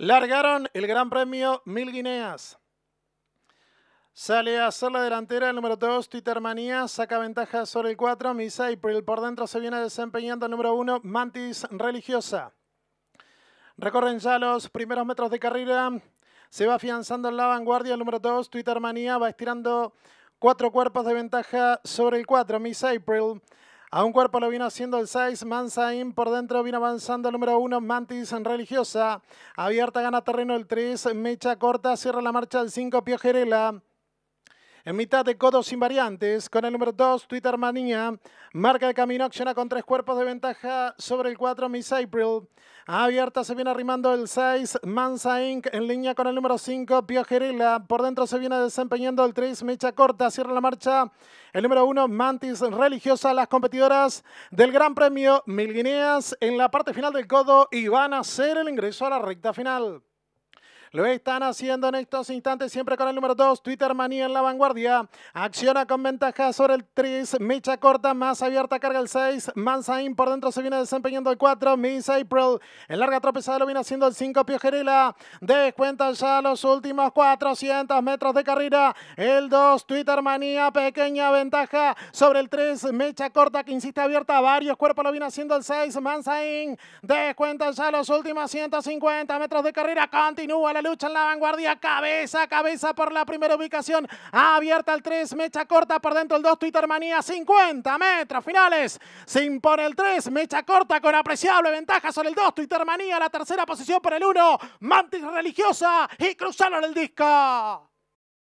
Largaron el Gran Premio Mil Guineas. Sale a hacer la delantera el número 2, twittermanía saca ventaja sobre el 4, Miss April. Por dentro se viene desempeñando el número 1, Mantis Religiosa. Recorren ya los primeros metros de carrera. Se va afianzando en la vanguardia el número 2, Twittermanía. Va estirando cuatro cuerpos de ventaja sobre el 4, Miss April. A un cuerpo lo vino haciendo el 6, Mansaim por dentro viene avanzando el número 1, Mantis en religiosa. Abierta gana terreno el 3, Mecha corta, cierra la marcha el 5, Piojerela. En mitad de codos sin variantes, con el número 2, Twitter Manía. Marca el camino, acciona con tres cuerpos de ventaja sobre el 4, Miss April. Abierta se viene arrimando el 6, Mansa Inc. En línea con el número 5, Piojerila. Por dentro se viene desempeñando el 3, Mecha Corta. Cierra la marcha el número 1, Mantis Religiosa. Las competidoras del Gran Premio Mil Guineas en la parte final del codo y van a hacer el ingreso a la recta final. Lo están haciendo en estos instantes, siempre con el número 2, Twitter Manía en la vanguardia. Acciona con ventaja sobre el 3, Mecha corta, más abierta, carga el 6, Mansaín por dentro se viene desempeñando el 4, Miss April en larga tropezada lo viene haciendo el 5, Piojerila. Descuenta ya los últimos 400 metros de carrera. El 2, Twitter Manía, pequeña ventaja sobre el 3, Mecha corta que insiste abierta, varios cuerpos lo viene haciendo el 6, Mansain. Descuenta ya los últimos 150 metros de carrera, continúa la lucha en la vanguardia. Cabeza a cabeza por la primera ubicación. Abierta el 3. Mecha corta por dentro el 2. Twittermanía. 50 metros finales. Se impone el 3. Mecha corta con apreciable ventaja sobre el 2. Twittermanía. La tercera posición por el 1. Mantis religiosa. Y cruzaron el disco.